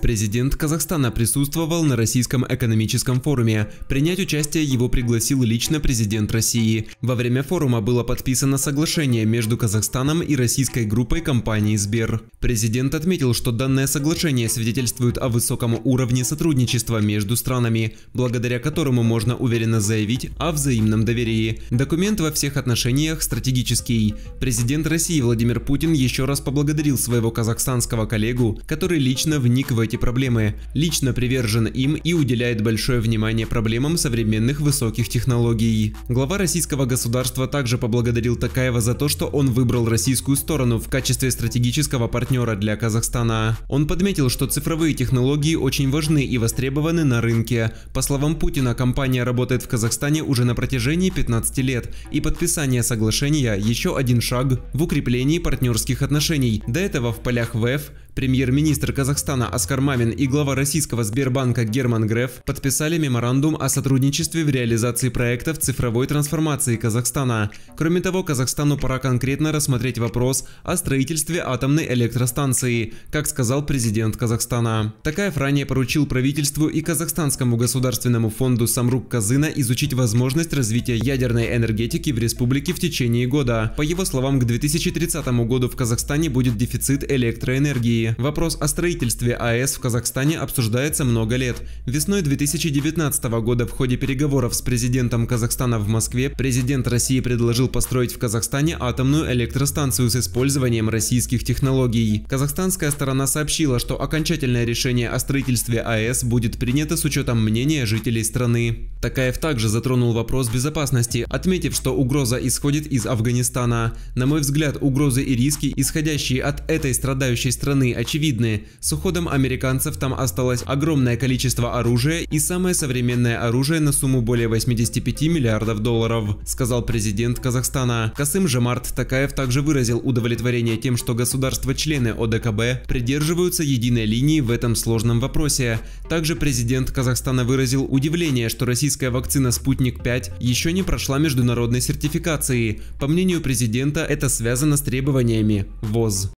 Президент Казахстана присутствовал на Российском экономическом форуме. Принять участие его пригласил лично президент России. Во время форума было подписано соглашение между Казахстаном и российской группой компании «Сбер». Президент отметил, что данное соглашение свидетельствует о высоком уровне сотрудничества между странами, благодаря которому можно уверенно заявить о взаимном доверии. Документ во всех отношениях стратегический. Президент России Владимир Путин еще раз поблагодарил своего казахстанского коллегу, который лично вник в эти проблемы, лично привержен им и уделяет большое внимание проблемам современных высоких технологий. Глава российского государства также поблагодарил Такаева за то, что он выбрал российскую сторону в качестве стратегического партнера для Казахстана. Он подметил, что цифровые технологии очень важны и востребованы на рынке. По словам Путина, компания работает в Казахстане уже на протяжении 15 лет, и подписание соглашения еще один шаг в укреплении партнерских отношений. До этого в полях ВЭФ Премьер-министр Казахстана Аскар Мамин и глава российского Сбербанка Герман Греф подписали меморандум о сотрудничестве в реализации проектов цифровой трансформации Казахстана. Кроме того, Казахстану пора конкретно рассмотреть вопрос о строительстве атомной электростанции, как сказал президент Казахстана. Такаев ранее поручил правительству и Казахстанскому государственному фонду Самрук Казына изучить возможность развития ядерной энергетики в республике в течение года. По его словам, к 2030 году в Казахстане будет дефицит электроэнергии. России. Вопрос о строительстве АЭС в Казахстане обсуждается много лет. Весной 2019 года в ходе переговоров с президентом Казахстана в Москве президент России предложил построить в Казахстане атомную электростанцию с использованием российских технологий. Казахстанская сторона сообщила, что окончательное решение о строительстве АЭС будет принято с учетом мнения жителей страны. Такаев также затронул вопрос безопасности, отметив, что угроза исходит из Афганистана. На мой взгляд, угрозы и риски, исходящие от этой страдающей страны, причины очевидны. С уходом американцев там осталось огромное количество оружия и самое современное оружие на сумму более 85 миллиардов долларов, сказал президент Казахстана. Касым Жамарт Такаев также выразил удовлетворение тем, что государства-члены ОДКБ придерживаются единой линии в этом сложном вопросе. Также президент Казахстана выразил удивление, что российская вакцина «Спутник-5» еще не прошла международной сертификации. По мнению президента, это связано с требованиями ВОЗ.